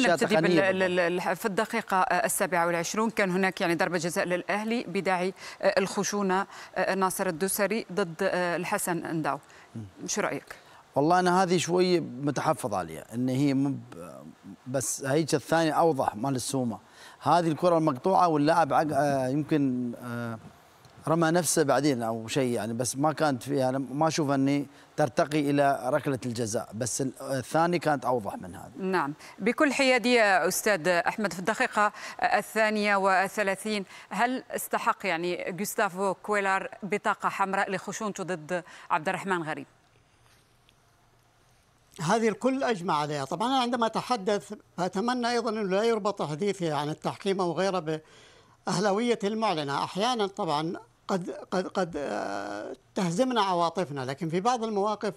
نبتدي في الدقيقة السابعة والعشرون كان هناك يعني ضربة جزاء للأهلي بداعي آه، الخشونة آه، ناصر الدوسري ضد آه، الحسن انداو شو رأيك؟ والله أنا هذه شوي متحفظ عليها إن هي مب بس هيك الثانية أوضح مال السومة هذه الكرة المقطوعة واللاعب يمكن رمى نفسه بعدين او شيء يعني بس ما كانت فيها انا ما اشوف اني ترتقي الى ركله الجزاء بس الثاني كانت اوضح من هذا نعم بكل حياديه استاذ احمد في الدقيقه الثانيه والثلاثين هل استحق يعني جوستافو كويلار بطاقه حمراء لخشونته ضد عبد الرحمن غريب هذه الكل أجمع عليها طبعا أنا عندما أتحدث أتمنى أيضا أنه لا يربط حديثي عن يعني التحكيم أو غيره بأهلوية المعلنة أحيانا طبعا قد قد قد آه، تهزمنا عواطفنا لكن في بعض المواقف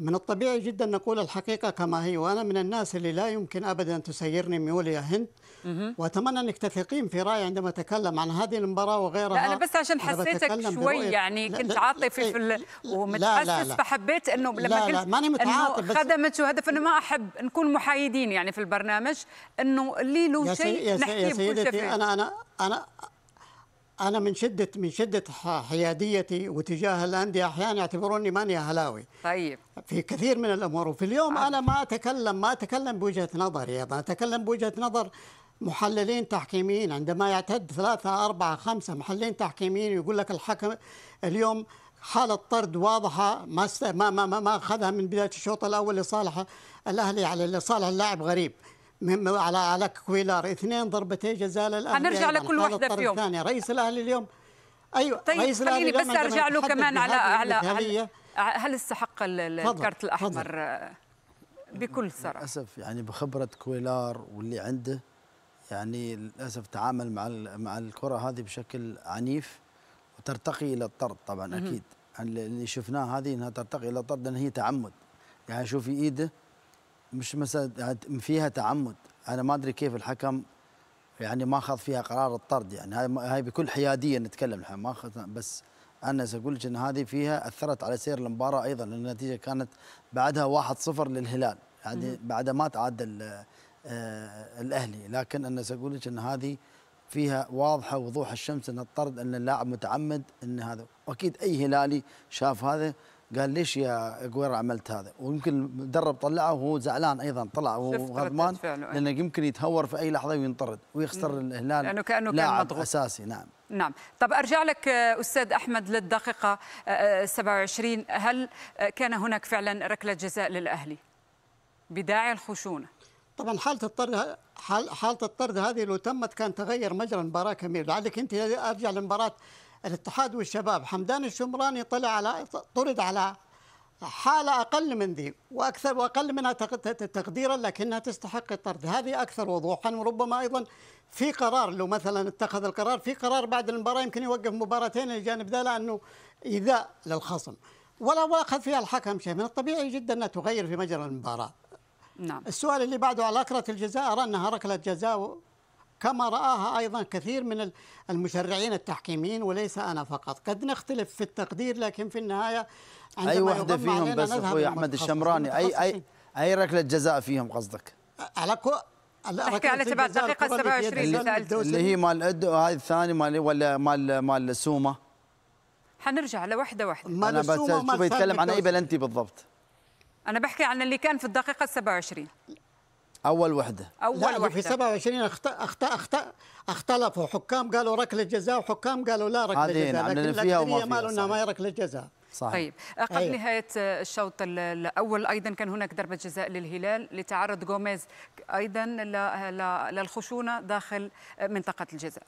من الطبيعي جدا نقول الحقيقة كما هي وأنا من الناس اللي لا يمكن أبدا تسيرني ميول يا هند وأتمنى أنك تثقين في رأيي عندما أتكلم عن هذه المباراة وغيرها لا أنا بس عشان حسيتك شوي يعني كنت عاطفي إيه، في ال... ومتحسس لا لا فحبيت أنه لما لا لا قلت ماني متعاطف خدمت وهدف أنه ما أحب نكون محايدين يعني في البرنامج أنه اللي له شيء يا سي... يا سيدتي أنا أنا أنا انا من شده من شده حياديتي وتجاه الانديه احيانا يعتبروني ماني اهلاوي طيب في كثير من الامور وفي اليوم عم. انا ما اتكلم ما اتكلم بوجهه نظري انا اتكلم بوجهه نظر محللين تحكيميين عندما يعتد ثلاثة أربعة خمسة محللين تحكيميين يقول لك الحكم اليوم حالة طرد واضحة ما ما ما ما أخذها من بداية الشوط الأول لصالح الأهلي على لصالح اللاعب غريب على على كويلار اثنين ضربتي جزاء للاهلي هنرجع يعني لكل واحده فيهم الثانية. رئيس الاهلي اليوم ايوه طيب رئيس خليني بس ارجع له كمان على على هل, هل استحق الكارت الاحمر بكل صراحه للاسف يعني بخبره كويلار واللي عنده يعني للاسف تعامل مع مع الكره هذه بشكل عنيف وترتقي الى الطرد طبعا اكيد يعني اللي شفناه هذه انها ترتقي الى الطرد لان هي تعمد يعني شوفي ايده مش مثلا فيها تعمد انا ما ادري كيف الحكم يعني ما اخذ فيها قرار الطرد يعني هاي بكل حياديه نتكلم الحين ما اخذ بس انا اقول لك ان هذه فيها اثرت على سير المباراه ايضا لان النتيجه كانت بعدها 1-0 للهلال يعني بعد ما تعادل آه، الاهلي لكن انا اقول لك ان هذه فيها واضحه وضوح الشمس ان الطرد ان اللاعب متعمد ان هذا واكيد اي هلالي شاف هذا قال ليش يا اجويرو عملت هذا ويمكن المدرب طلعه وهو زعلان ايضا طلع وهو غضبان لانه يمكن يتهور في اي لحظه وينطرد ويخسر الهلال لانه كانه لاعب كان مضغوط. اساسي نعم نعم طب ارجع لك آه، استاذ احمد للدقيقه 27 آه، آه، هل كان هناك فعلا ركله جزاء للاهلي بداعي الخشونه طبعا حاله الطرد حاله الطرد هذه لو تمت كان تغير مجرى المباراه كامل لعلك انت ارجع لمباراه الاتحاد والشباب حمدان الشمراني طلع على طرد على حالة أقل من ذي وأكثر وأقل منها تقديرا لكنها تستحق الطرد هذه أكثر وضوحا وربما أيضا في قرار لو مثلا اتخذ القرار في قرار بعد المباراة يمكن يوقف مباراتين الجانب ذا لأنه إيذاء للخصم ولا واخذ فيها الحكم شيء من الطبيعي جدا أنها تغير في مجرى المباراة نعم. السؤال اللي بعده على ركلة الجزاء أرى أنها ركلة جزاء كما رآها أيضا كثير من المشرعين التحكيميين وليس أنا فقط قد نختلف في التقدير لكن في النهاية عندما أي وحدة فيهم بس أخوي أحمد الشمراني أي, أي, أي ركلة جزاء فيهم قصدك على كو... احكي على تبع الدقيقة 27 اللي, اللي هي مال أدو هذه الثاني مال ولا مال مال سومة حنرجع لوحدة واحدة أنا بس يتكلم عن أي بلنتي بالضبط أنا بحكي عن اللي كان في الدقيقة 27 اول وحده اول وحده في 27 اخطا اخطا اخطا اختلفوا حكام قالوا ركله جزاء وحكام قالوا لا ركله جزاء لكن الاكثريه مالنا ما هي ركله جزاء صحيح. طيب قبل أيوة. نهاية الشوط الأول أيضا كان هناك ضربة جزاء للهلال لتعرض جوميز أيضا للخشونة داخل منطقة الجزاء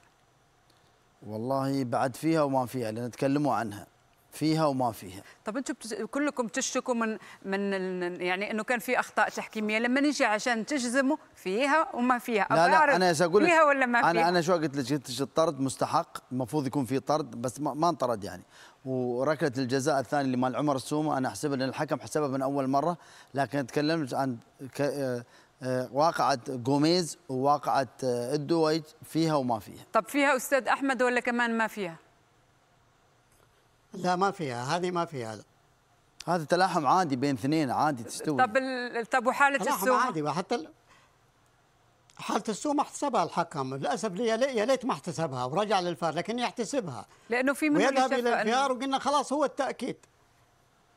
والله بعد فيها وما فيها لنتكلموا عنها فيها وما فيها طب انتم بتز... كلكم تشتكوا من من ال... يعني انه كان في اخطاء تحكيميه لما نجي عشان تجزموا فيها وما فيها لا لا انا اقول فيها ولا ما فيها انا انا شو قلت لك قلت لك الطرد مستحق المفروض يكون في طرد بس ما, ما انطرد يعني وركله الجزاء الثانيه اللي مال عمر السومه انا احسبها ان الحكم حسبها من اول مره لكن تكلمت عن ك... آه، آه، واقعة جوميز وواقعة الدويج آه، فيها وما فيها طب فيها أستاذ أحمد ولا كمان ما فيها؟ لا ما فيها هذه ما فيها هذا هذا تلاحم عادي بين اثنين عادي تستوي طب طب وحاله السوم عادي وحتى حالة السوم احتسبها الحكم للأسف لي يا ليت ما احتسبها ورجع للفار لكن يحتسبها لأنه في منهم يذهب إلى الفيار وقلنا خلاص هو التأكيد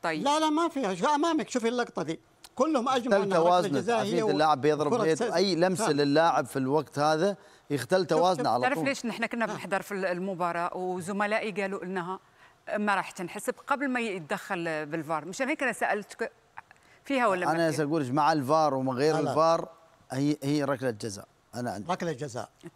طيب لا لا ما فيها شو أمامك شوفي اللقطة دي كلهم اجمعوا انه توازن عفيف اللاعب بيضرب بيت اي لمسه للاعب في الوقت هذا يختل توازنه على طول تعرف ليش نحن كنا بنحضر في المباراه وزملائي قالوا لنا ما راح تنحسب قبل ما يتدخل بالفار مشان هيك انا سالتك فيها ولا انا اقول مع الفار ومن غير الفار هي هي ركله جزاء انا عندي ركله جزاء